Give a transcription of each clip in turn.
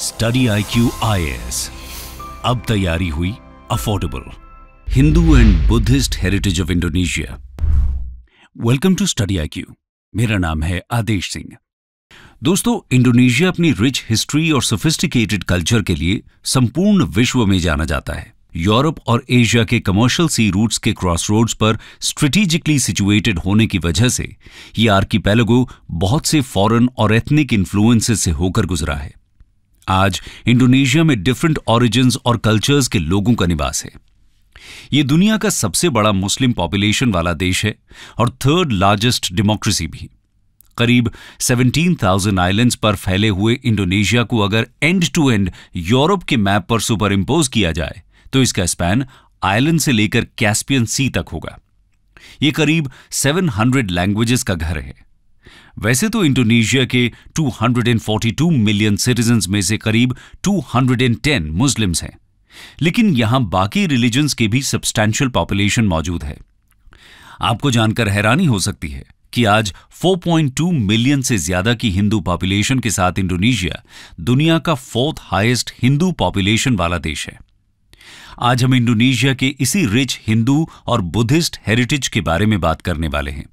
study I Q अब तैयारी हुई affordable Hindu and Buddhist heritage of Indonesia welcome to Study I Q मेरा नाम है आदेश सिंह दोस्तों इंडोनेशिया अपनी रिच हिस्ट्री और सोफिस्टिकेटेड कल्चर के लिए संपूर्ण विश्व में जाना जाता है यूरोप और एशिया के कमर्शियल सी रूट्स के क्रॉस रोड्स पर स्ट्रेटेजिकली सिचुएटेड होने की वजह से ये आर्कीपैलगो बहुत से फॉरेन और एथनिक इन्फ्लुएंसेस से होकर गुजरा है आज इंडोनेशिया में डिफरेंट ऑरिजिन और कल्चर्स के लोगों का निवास है ये दुनिया का सबसे बड़ा मुस्लिम पॉपुलेशन वाला देश है और थर्ड लार्जेस्ट डेमोक्रेसी भी करीब 17,000 आइलैंड्स पर फैले हुए इंडोनेशिया को अगर एंड टू एंड यूरोप के मैप पर सुपर इम्पोज किया जाए तो इसका स्पैन आइलैंड से लेकर कैस्पियन सी तक होगा ये करीब 700 लैंग्वेजेस का घर है वैसे तो इंडोनेशिया के 242 मिलियन सिटीजन्स में से करीब 210 मुस्लिम्स हैं लेकिन यहां बाकी रिलीजन्स के भी सब्सटैंशियल पॉपुलेशन मौजूद है आपको जानकर हैरानी हो सकती है कि आज 4.2 मिलियन से ज्यादा की हिंदू पॉपुलेशन के साथ इंडोनेशिया दुनिया का फोर्थ हाईएस्ट हिंदू पॉपुलेशन वाला देश है आज हम इंडोनेशिया के इसी रिच हिंदू और बुद्धिस्ट हेरिटेज के बारे में बात करने वाले हैं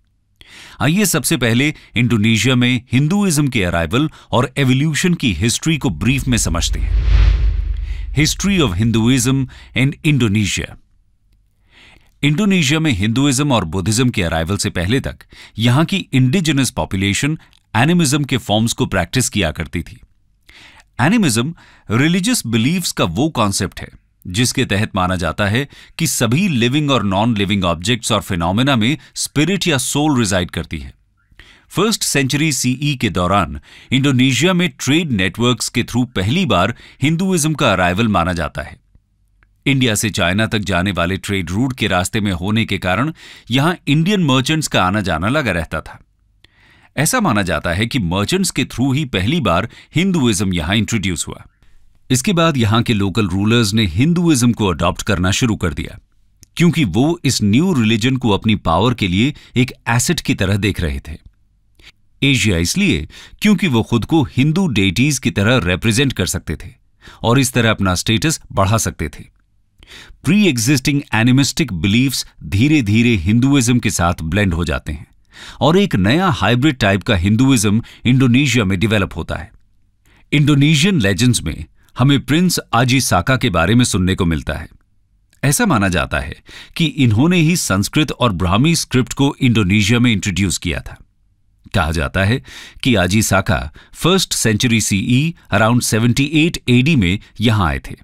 आइए सबसे पहले इंडोनेशिया में हिंदुइज्म के अराइवल और एवोल्यूशन की हिस्ट्री को ब्रीफ में समझते हैं history of Hinduism and Indonesia Indonesia में हिंदुइज्म और बुद्धिज्म के अराइवल से पहले तक यहां की इंडिजिनस पॉपुलेशन एनिमिज्म के फॉर्म्स को प्रैक्टिस किया करती थी एनिमिज्म रिलीजियस बिलीव्स का वो कॉन्सेप्ट है जिसके तहत माना जाता है कि सभी लिविंग और नॉन लिविंग ऑब्जेक्ट्स और फिनोमेना में स्पिरिट या सोल रिजाइड करती है फर्स्ट सेंचुरी सीई के दौरान इंडोनेशिया में ट्रेड नेटवर्क्स के थ्रू पहली बार हिंदुइज्म का अराइवल माना जाता है इंडिया से चाइना तक जाने वाले ट्रेड रूट के रास्ते में होने के कारण यहां इंडियन मर्चेंट्स का आना जाना लगा रहता था ऐसा माना जाता है कि मर्चेंट्स के थ्रू ही पहली बार हिंदुइज्म यहां इंट्रोड्यूस हुआ इसके बाद यहां के लोकल रूलर्स ने हिंदुइज्म को अडॉप्ट करना शुरू कर दिया क्योंकि वो इस न्यू रिलीजन को अपनी पावर के लिए एक एसेट की तरह देख रहे थे एशिया इसलिए क्योंकि वो खुद को हिंदू डेटीज की तरह रिप्रेजेंट कर सकते थे और इस तरह अपना स्टेटस बढ़ा सकते थे प्री एग्जिस्टिंग एनिमिस्टिक बिलीव्स धीरे धीरे हिंदुइज्म के साथ ब्लेंड हो जाते हैं और एक नया हाइब्रिड टाइप का हिंदुइज्म इंडोनेशिया में डेवलप होता है इंडोनेशियन लेजेंड्स में हमें प्रिंस आजी साका के बारे में सुनने को मिलता है ऐसा माना जाता है कि इन्होंने ही संस्कृत और ब्राह्मी स्क्रिप्ट को इंडोनेशिया में इंट्रोड्यूस किया था कहा जाता है कि Aji Saka first century CE around 78 AD में यहां आए थे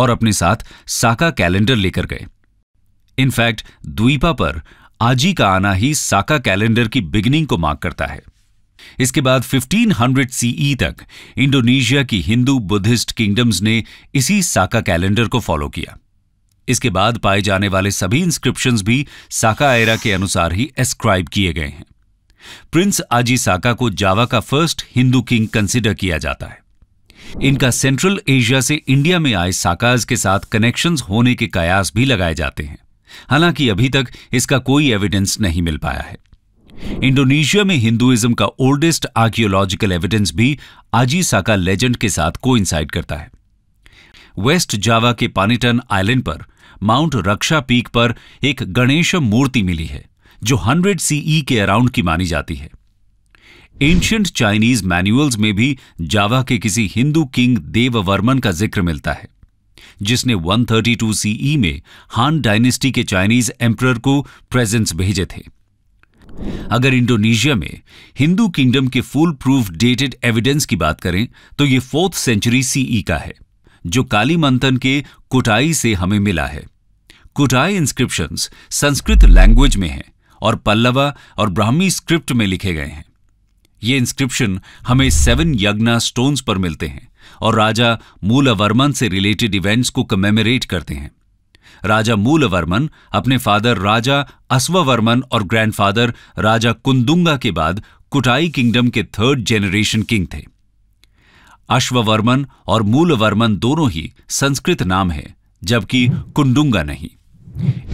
और अपने साथ साका कैलेंडर लेकर गए इनफैक्ट द्वीपा पर आजी का आना ही साका कैलेंडर की बिगिनिंग को मार्क करता है इसके बाद 1500 सीई e तक इंडोनेशिया की हिंदू बुद्धिस्ट किंगडम्स ने इसी साका कैलेंडर को फॉलो किया इसके बाद पाए जाने वाले सभी इंस्क्रिप्शंस भी साका एरा के अनुसार ही एस्क्राइब किए गए हैं प्रिंस आजी साका को जावा का फर्स्ट हिंदू किंग कंसिडर किया जाता है इनका सेंट्रल एशिया से इंडिया में आए साकाज के साथ कनेक्शंस होने के कयास भी लगाए जाते हैं हालांकि अभी तक इसका कोई एविडेंस नहीं मिल पाया है इंडोनेशिया में हिंदुइज्म का ओल्डेस्ट आर्कियोलॉजिकल एविडेंस भी साका लेजेंड के साथ कोइंसाइड करता है वेस्ट जावा के पानीटन आइलैंड पर माउंट रक्षा पीक पर एक गणेश मूर्ति मिली है जो 100 सीई e के अराउंड की मानी जाती है एंशियंट चाइनीज मैनुअल्स में भी जावा के किसी हिंदू किंग देववर्मन का जिक्र मिलता है जिसने 132 सीई e में हान डायनेस्टी के चाइनीज एम्प्रर को प्रेजेंस भेजे थे अगर इंडोनेशिया में हिंदू किंगडम के फुल प्रूफ डेटेड एविडेंस की बात करें तो ये फोर्थ सेंचुरी सीई का है जो काली मंथन के कुटाई से हमें मिला है कुटाई इंस्क्रिप्शन संस्कृत लैंग्वेज में हैं और पल्लवा और ब्राह्मी स्क्रिप्ट में लिखे गए हैं ये इंस्क्रिप्शन हमें सेवन यज्ञा स्टोन्स पर मिलते हैं और राजा मूलवर्मन से रिलेटेड इवेंट्स को कमेमोरेट करते हैं राजा मूलवर्मन अपने फादर राजा अश्ववर्मन और ग्रैंडफादर राजा कुंदुंगा के बाद कुटाई किंगडम के थर्ड जेनरेशन किंग थे अश्ववर्मन और मूलवर्मन दोनों ही संस्कृत नाम है जबकि कुंडुंगा नहीं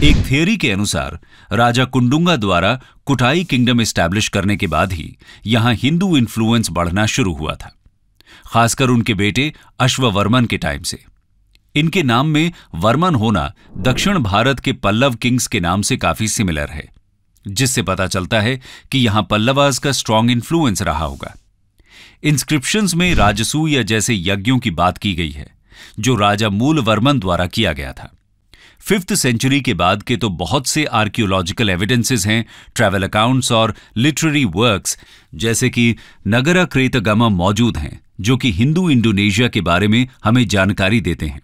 एक थियोरी के अनुसार राजा कुंडुंगा द्वारा कुटाई किंगडम एस्टैब्लिश करने के बाद ही यहां हिंदू इन्फ्लुएंस बढ़ना शुरू हुआ था खासकर उनके बेटे अश्ववर्मन के टाइम से इनके नाम में वर्मन होना दक्षिण भारत के पल्लव किंग्स के नाम से काफी सिमिलर है जिससे पता चलता है कि यहां पल्लवाज का स्ट्रांग इन्फ्लुएंस रहा होगा इंस्क्रिप्शंस में राजसूय जैसे यज्ञों की बात की गई है जो राजा मूल वर्मन द्वारा किया गया था फिफ्थ सेंचुरी के बाद के तो बहुत से आर्कियोलॉजिकल एविडेंसेस हैं ट्रैवल अकाउंट्स और लिटरेरी वर्क्स जैसे कि नगरा क्रेतगमा मौजूद हैं जो कि हिंदू इंडोनेशिया के बारे में हमें जानकारी देते हैं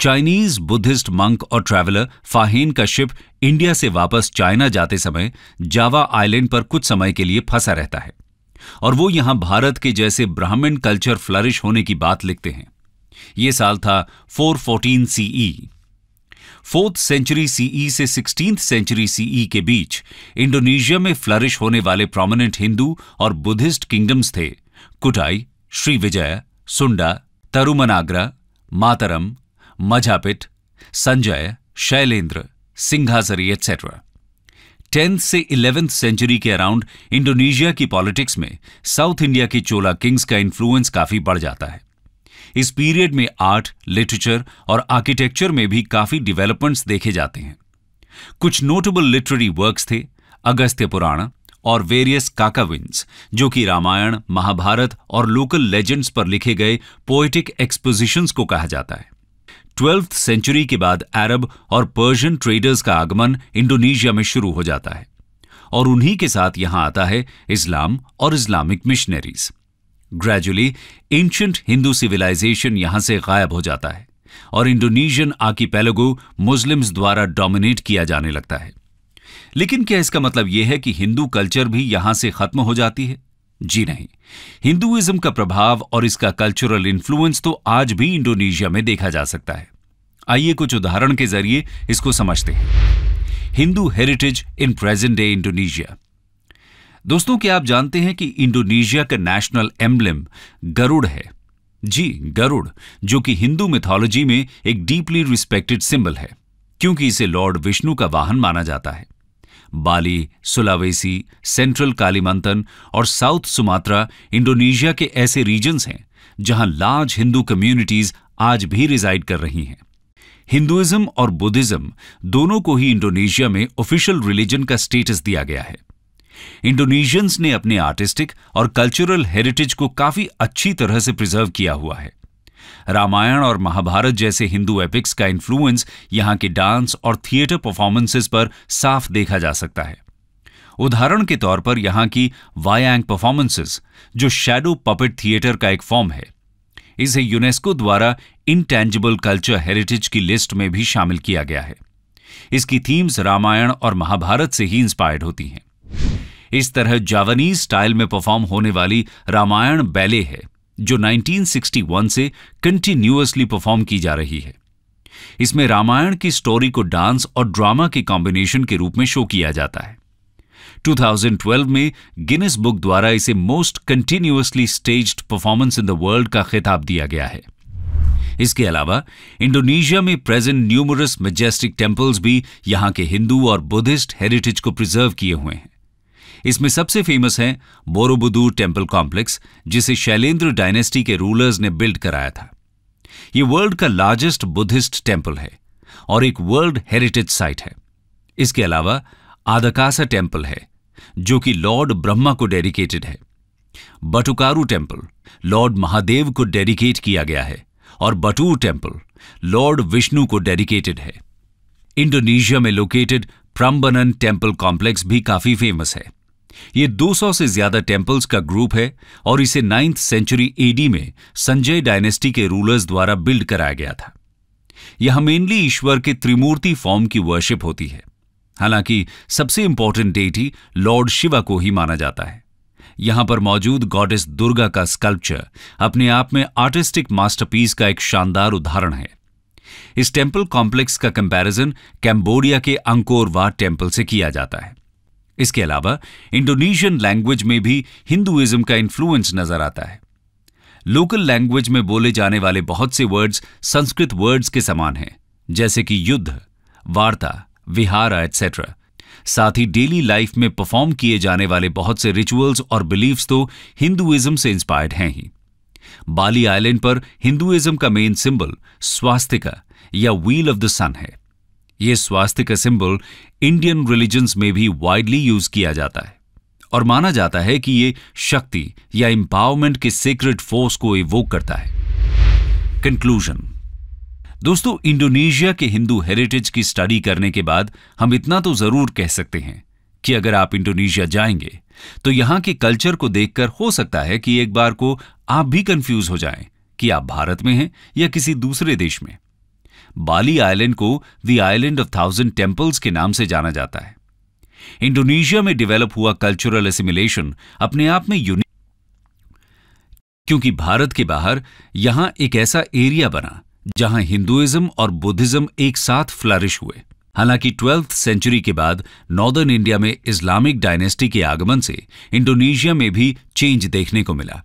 चाइनीज बुद्धिस्ट मंक और ट्रैवलर फाहेन का शिप इंडिया से वापस चाइना जाते समय जावा आइलैंड पर कुछ समय के लिए फंसा रहता है और वो यहां भारत के जैसे ब्राह्मण कल्चर फ्लरिश होने की बात लिखते हैं ये साल था 414 सीई फोर्थ सेंचुरी सीई से सिक्सटींथ सेंचुरी सीई के बीच इंडोनेशिया में फ्लरिश होने वाले प्रोमिनेंट हिंदू और बुद्धिस्ट किंगडम्स थे Kutai Srivijaya Sunda Tarumanagara Mataram Majapahit Sanjaya Shailendra Singhasari etcetera tenth से इलेवेंथ सेंचुरी के अराउंड इंडोनेशिया की पॉलिटिक्स में साउथ इंडिया के चोला किंग्स का इन्फ्लुएंस काफी बढ़ जाता है इस पीरियड में आर्ट लिटरेचर और आर्किटेक्चर में भी काफी डेवलपमेंट्स देखे जाते हैं कुछ नोटेबल लिटरेरी वर्क्स थे अगस्त्य पुराण और वेरियस काकाविंस जो कि रामायण महाभारत और लोकल लेजेंड्स पर लिखे गए पोएटिक एक्सपोजिशंस को कहा जाता है ट्वेल्थ सेंचुरी के बाद अरब और पर्शियन ट्रेडर्स का आगमन इंडोनेशिया में शुरू हो जाता है और उन्हीं के साथ यहां आता है इस्लाम और Islamic missionaries gradually ancient Hindu civilization यहां से गायब हो जाता है और इंडोनेशियन आकीपैलगो मुस्लिम्स द्वारा डोमिनेट किया जाने लगता है लेकिन क्या इसका मतलब यह है कि हिंदू कल्चर भी यहां से खत्म हो जाती है जी नहीं हिंदुइज्म का प्रभाव और इसका कल्चरल इन्फ्लुएंस तो आज भी इंडोनेशिया में देखा जा सकता है आइए कुछ उदाहरण के जरिए इसको समझते हैं Hindu heritage in present day Indonesia दोस्तों क्या आप जानते हैं कि इंडोनेशिया का नेशनल एम्बलम गरुड़ है जी गरुड़ जो कि हिंदू मिथोलॉजी में एक डीपली रिस्पेक्टेड सिंबल है क्योंकि इसे लॉर्ड विष्णु का वाहन माना जाता है बाली सुलावेसी सेंट्रल कालीमंतन और साउथ सुमात्रा इंडोनेशिया के ऐसे रीजन्स हैं जहां लार्ज हिंदू कम्युनिटीज आज भी रिजाइड कर रही हैं हिंदुइज्म और बुद्धिज्म दोनों को ही इंडोनेशिया में ऑफिशियल रिलीजन का स्टेटस दिया गया है इंडोनेशियंस ने अपने आर्टिस्टिक और कल्चरल हेरिटेज को काफी अच्छी तरह से प्रिजर्व किया हुआ है रामायण और महाभारत जैसे हिंदू एपिक्स का इन्फ्लुएंस यहां के डांस और थिएटर परफॉर्मेंसेस पर साफ देखा जा सकता है उदाहरण के तौर पर यहां की वायांग परफॉर्मेंसेस जो शैडो पपेट थिएटर का एक फॉर्म है इसे यूनेस्को द्वारा इनटैंजिबल कल्चर हेरिटेज की लिस्ट में भी शामिल किया गया है इसकी थीम्स रामायण और महाभारत से ही इंस्पायर्ड होती हैं इस तरह जावनीज स्टाइल में परफॉर्म होने वाली रामायण बैले है जो 1961 से कंटिन्यूअसली परफॉर्म की जा रही है इसमें रामायण की स्टोरी को डांस और ड्रामा के कॉम्बिनेशन के रूप में शो किया जाता है 2012 में गिनेस बुक द्वारा इसे most continuously staged performance in the world का खिताब दिया गया है इसके अलावा इंडोनेशिया में प्रेजेंट न्यूमरस मेजेस्टिक टेम्पल्स भी यहां के हिंदू और बुद्धिस्ट हेरिटेज को प्रिजर्व किए हुए हैं इसमें सबसे फेमस है बोरोबुदूर टेम्पल कॉम्प्लेक्स जिसे शैलेंद्र डायनेस्टी के रूलर्स ने बिल्ड कराया था ये वर्ल्ड का लार्जेस्ट बुद्धिस्ट टेम्पल है और एक वर्ल्ड हेरिटेज साइट है इसके अलावा आदकासा टेम्पल है जो कि लॉर्ड ब्रह्मा को डेडिकेटेड है बटुकारू टेम्पल लॉर्ड महादेव को डेडिकेट किया गया है और बटूर टेम्पल लॉर्ड विष्णु को डेडिकेटेड है इंडोनेशिया में लोकेटेड प्रम्बनन टेम्पल कॉम्प्लेक्स भी काफी फेमस है ये 200 से ज्यादा टेम्पल्स का ग्रुप है और इसे नाइन्थ सेंचुरी एडी में संजय डायनेस्टी के रूलर्स द्वारा बिल्ड कराया गया था यह मेनली ईश्वर के त्रिमूर्ति फॉर्म की वर्शिप होती है हालांकि सबसे इंपॉर्टेंट डेटी लॉर्ड शिवा को ही माना जाता है यहां पर मौजूद गॉडेस दुर्गा का स्कल्पचर अपने आप में आर्टिस्टिक मास्टरपीस का एक शानदार उदाहरण है इस टेम्पल कॉम्प्लेक्स का कंपैरिजन कैम्बोडिया के अंकोरवा टेम्पल से किया जाता है इसके अलावा इंडोनेशियन लैंग्वेज में भी हिंदुइज्म का इन्फ्लुएंस नजर आता है लोकल लैंग्वेज में बोले जाने वाले बहुत से वर्ड्स संस्कृत वर्ड्स के समान हैं जैसे कि युद्ध वार्ता विहारा एटसेट्रा साथ ही डेली लाइफ में परफॉर्म किए जाने वाले बहुत से रिचुअल्स और बिलीव्स तो हिंदुइज्म से इंस्पायर्ड हैं ही बाली आइलैंड पर हिंदुइज्म का मेन सिंबल स्वास्तिका या व्हील ऑफ द सन है यह स्वास्तिका सिंबल इंडियन रिलीजन्स में भी वाइडली यूज किया जाता है और माना जाता है कि यह शक्ति या इंपावरमेंट के सीक्रेट फोर्स को इवोक करता है कंक्लूजन दोस्तों इंडोनेशिया के हिंदू हेरिटेज की स्टडी करने के बाद हम इतना तो जरूर कह सकते हैं कि अगर आप इंडोनेशिया जाएंगे तो यहां के कल्चर को देखकर हो सकता है कि एक बार को आप भी कंफ्यूज हो जाएं कि आप भारत में हैं या किसी दूसरे देश में बाली आइलैंड को the island of thousand temples के नाम से जाना जाता है इंडोनेशिया में डेवलप हुआ कल्चरल एसिमिलेशन अपने आप में यूनिक क्योंकि भारत के बाहर यहां एक ऐसा एरिया बना जहां हिंदुइज्म और बुद्धिज्म एक साथ फ्लरिश हुए हालांकि ट्वेल्थ सेंचुरी के बाद नॉर्दर्न इंडिया में इस्लामिक डायनेस्टी के आगमन से इंडोनेशिया में भी चेंज देखने को मिला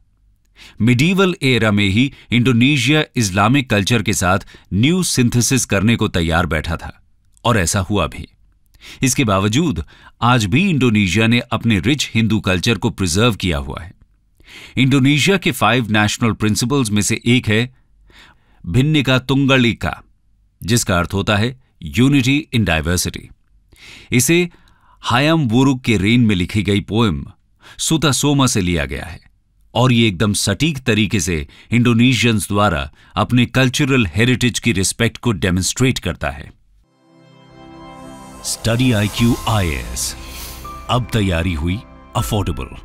मिडीवल एरा में ही इंडोनेशिया इस्लामिक कल्चर के साथ न्यू सिंथेसिस करने को तैयार बैठा था और ऐसा हुआ भी इसके बावजूद आज भी इंडोनेशिया ने अपने रिच हिंदू कल्चर को प्रिजर्व किया हुआ है इंडोनेशिया के फाइव नेशनल प्रिंसिपल्स में से एक है भिन्निका तुंगलिका जिसका अर्थ होता है यूनिटी इन डाइवर्सिटी इसे हायम वुरुक के रेन में लिखी गई पोएम सुता सोमा से लिया गया है और ये एकदम सटीक तरीके से इंडोनेशियंस द्वारा अपने कल्चरल हेरिटेज की रिस्पेक्ट को डेमोन्स्ट्रेट करता है study I Q I S अब तैयारी हुई अफोर्डेबल